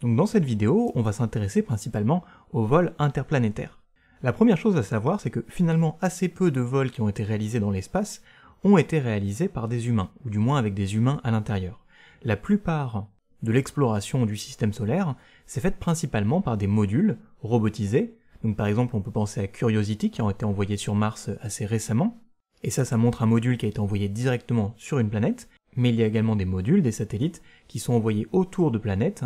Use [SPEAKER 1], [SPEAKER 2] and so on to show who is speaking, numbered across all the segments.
[SPEAKER 1] Donc dans cette vidéo, on va s'intéresser principalement aux vols interplanétaires. La première chose à savoir, c'est que finalement assez peu de vols qui ont été réalisés dans l'espace ont été réalisés par des humains, ou du moins avec des humains à l'intérieur. La plupart de l'exploration du système solaire s'est faite principalement par des modules robotisés, donc par exemple on peut penser à Curiosity qui a été envoyé sur Mars assez récemment, et ça ça montre un module qui a été envoyé directement sur une planète, mais il y a également des modules, des satellites, qui sont envoyés autour de planètes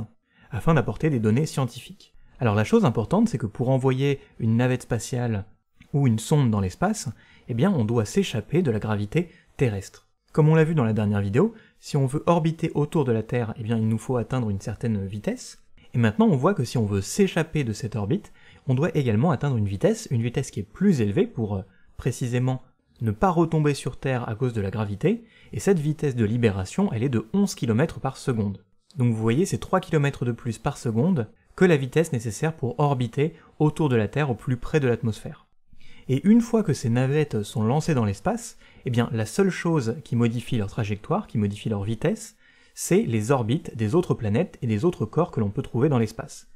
[SPEAKER 1] afin d'apporter des données scientifiques. Alors la chose importante, c'est que pour envoyer une navette spatiale ou une sonde dans l'espace, eh bien on doit s'échapper de la gravité terrestre. Comme on l'a vu dans la dernière vidéo, si on veut orbiter autour de la Terre, eh bien il nous faut atteindre une certaine vitesse. Et maintenant on voit que si on veut s'échapper de cette orbite, on doit également atteindre une vitesse, une vitesse qui est plus élevée pour euh, précisément ne pas retomber sur Terre à cause de la gravité, et cette vitesse de libération, elle est de 11 km par seconde. Donc vous voyez, c'est 3 km de plus par seconde que la vitesse nécessaire pour orbiter autour de la Terre au plus près de l'atmosphère. Et une fois que ces navettes sont lancées dans l'espace, eh bien la seule chose qui modifie leur trajectoire, qui modifie leur vitesse, c'est les orbites des autres planètes et des autres corps que l'on peut trouver dans l'espace.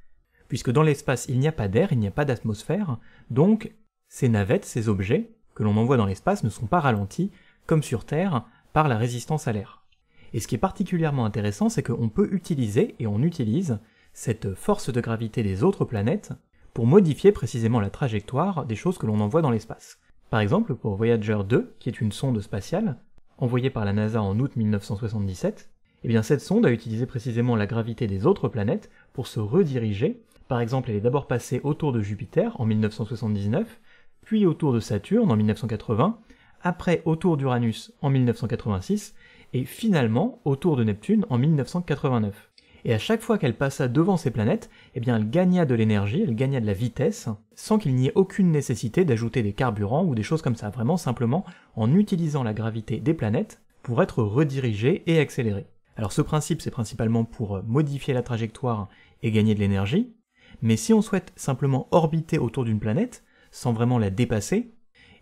[SPEAKER 1] Puisque dans l'espace il n'y a pas d'air, il n'y a pas d'atmosphère, donc ces navettes, ces objets que l'on envoie dans l'espace ne sont pas ralentis, comme sur Terre, par la résistance à l'air. Et ce qui est particulièrement intéressant, c'est qu'on peut utiliser, et on utilise, cette force de gravité des autres planètes pour modifier précisément la trajectoire des choses que l'on envoie dans l'espace. Par exemple, pour Voyager 2, qui est une sonde spatiale, envoyée par la NASA en août 1977, eh bien cette sonde a utilisé précisément la gravité des autres planètes pour se rediriger. Par exemple, elle est d'abord passée autour de Jupiter en 1979, puis autour de Saturne en 1980, après autour d'Uranus en 1986, et finalement autour de Neptune en 1989. Et à chaque fois qu'elle passa devant ces planètes, eh bien elle gagna de l'énergie, elle gagna de la vitesse, sans qu'il n'y ait aucune nécessité d'ajouter des carburants ou des choses comme ça, vraiment simplement en utilisant la gravité des planètes pour être redirigée et accélérée. Alors ce principe, c'est principalement pour euh, modifier la trajectoire et gagner de l'énergie, mais si on souhaite simplement orbiter autour d'une planète, sans vraiment la dépasser,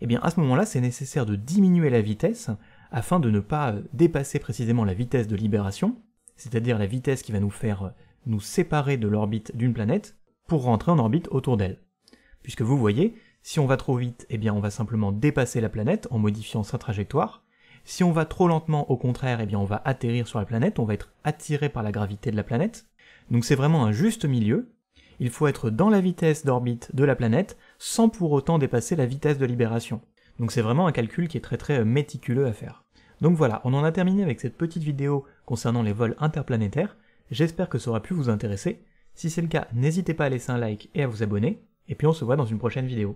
[SPEAKER 1] eh bien à ce moment-là, c'est nécessaire de diminuer la vitesse afin de ne pas dépasser précisément la vitesse de libération, c'est-à-dire la vitesse qui va nous faire euh, nous séparer de l'orbite d'une planète pour rentrer en orbite autour d'elle. Puisque vous voyez, si on va trop vite, eh bien on va simplement dépasser la planète en modifiant sa trajectoire. Si on va trop lentement, au contraire, eh bien on va atterrir sur la planète, on va être attiré par la gravité de la planète. Donc c'est vraiment un juste milieu. Il faut être dans la vitesse d'orbite de la planète sans pour autant dépasser la vitesse de libération. Donc c'est vraiment un calcul qui est très très euh, méticuleux à faire. Donc voilà, on en a terminé avec cette petite vidéo concernant les vols interplanétaires, j'espère que ça aura pu vous intéresser, si c'est le cas n'hésitez pas à laisser un like et à vous abonner, et puis on se voit dans une prochaine vidéo.